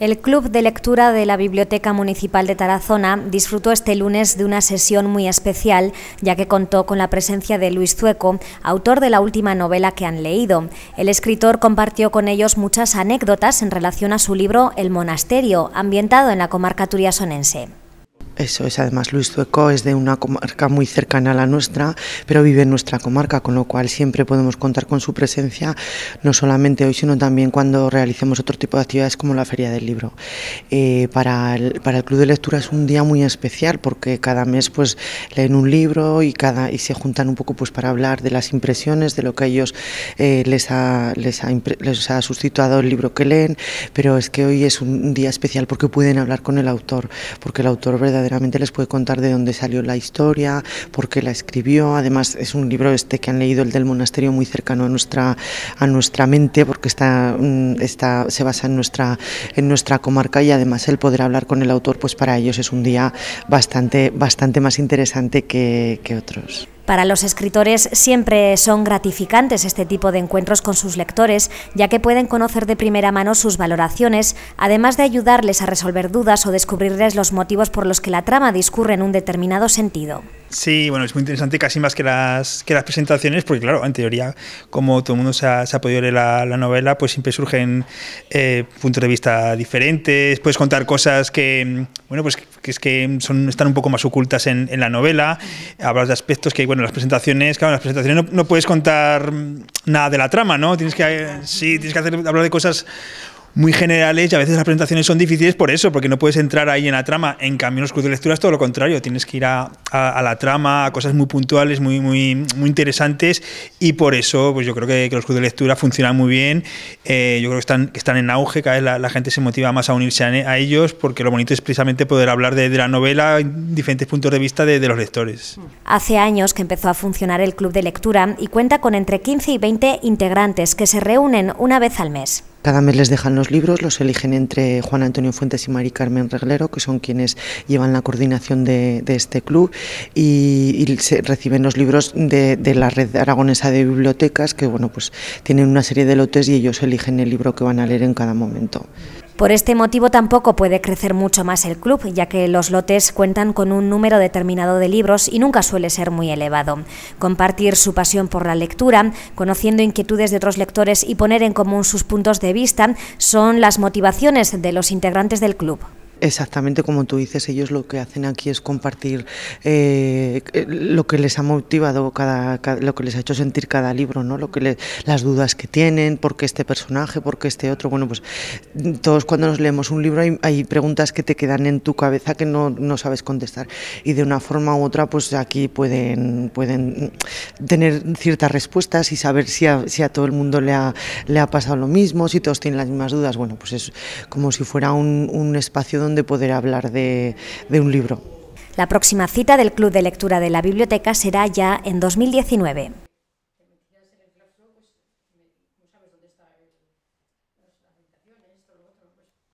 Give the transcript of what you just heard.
El Club de Lectura de la Biblioteca Municipal de Tarazona disfrutó este lunes de una sesión muy especial, ya que contó con la presencia de Luis Zueco, autor de la última novela que han leído. El escritor compartió con ellos muchas anécdotas en relación a su libro El Monasterio, ambientado en la comarca turiasonense. Eso es, además Luis Zueco es de una comarca muy cercana a la nuestra, pero vive en nuestra comarca, con lo cual siempre podemos contar con su presencia, no solamente hoy, sino también cuando realicemos otro tipo de actividades como la Feria del Libro. Eh, para, el, Club de Lectura es un día muy especial porque cada mes pues leen un libro y, cada, y se juntan un poco pues para hablar de las impresiones, de lo que a ellos eh, les, ha, les, ha les suscitado el libro que leen, pero es que hoy es un día especial porque pueden hablar con el autor, porque el autor verdaderamente verdaderamente les puede contar de dónde salió la historia, por qué la escribió. Además, es un libro este que han leído, el del monasterio, muy cercano a nuestra, a nuestra mente, porque está, mm, se basa en nuestra, en nuestra comarca y además el poder hablar con el autor, pues para ellos es un día bastante, bastante más interesante que otros. Para los escritores siempre son gratificantes este tipo de encuentros con sus lectores, ya que pueden conocer de primera mano sus valoraciones, además de ayudarles a resolver dudas o descubrirles los motivos por los que la trama discurre en un determinado sentido. Sí, bueno, es muy interesante casi más que las, que las presentaciones, porque claro, en teoría, como todo el mundo se ha, podido leer la, novela, pues siempre surgen eh, puntos de vista diferentes, puedes contar cosas que, bueno, pues que es que son, están un poco más ocultas en, la novela, hablas de aspectos que, bueno, las presentaciones, claro, en las presentaciones no, puedes contar nada de la trama, ¿no? Tienes que, sí, tienes que hablar de cosas muy generales y a veces las presentaciones son difíciles por eso, porque no puedes entrar ahí en la trama. En cambio, en los clubes de lectura es todo lo contrario, tienes que ir a, la trama, a cosas muy puntuales, muy, muy, muy interesantes y por eso pues yo creo que, los clubes de lectura funcionan muy bien, eh, yo creo que están, están en auge, cada vez la, gente se motiva más a unirse a, ellos porque lo bonito es precisamente poder hablar de, la novela, en diferentes puntos de vista de, de los lectores. Hace años que empezó a funcionar el club de lectura y cuenta con entre 15 y 20 integrantes que se reúnen una vez al mes. Cada mes les dejan los libros, los eligen entre Juan Antonio Fuentes y Mari Carmen Reglero, que son quienes llevan la coordinación de, este club, y, se reciben los libros de, de, la red aragonesa de bibliotecas, que bueno, pues tienen una serie de lotes y ellos eligen el libro que van a leer en cada momento. Por este motivo tampoco puede crecer mucho más el club, ya que los lotes cuentan con un número determinado de libros y nunca suele ser muy elevado. Compartir su pasión por la lectura, conociendo inquietudes de otros lectores y poner en común sus puntos de vista son las motivaciones de los integrantes del club. Exactamente como tú dices, ellos lo que hacen aquí es compartir eh, eh, lo que les ha motivado, cada, lo que les ha hecho sentir cada libro, ¿no? lo que le, las dudas que tienen, por qué este personaje, por qué este otro. Bueno, pues todos cuando nos leemos un libro hay, preguntas que te quedan en tu cabeza que no, sabes contestar y de una forma u otra pues aquí pueden, pueden tener ciertas respuestas y saber si a, todo el mundo le ha, le ha pasado lo mismo, si todos tienen las mismas dudas. Bueno, pues es como si fuera un, un espacio de poder hablar de un libro. La próxima cita del Club de Lectura de la Biblioteca será ya en 2019.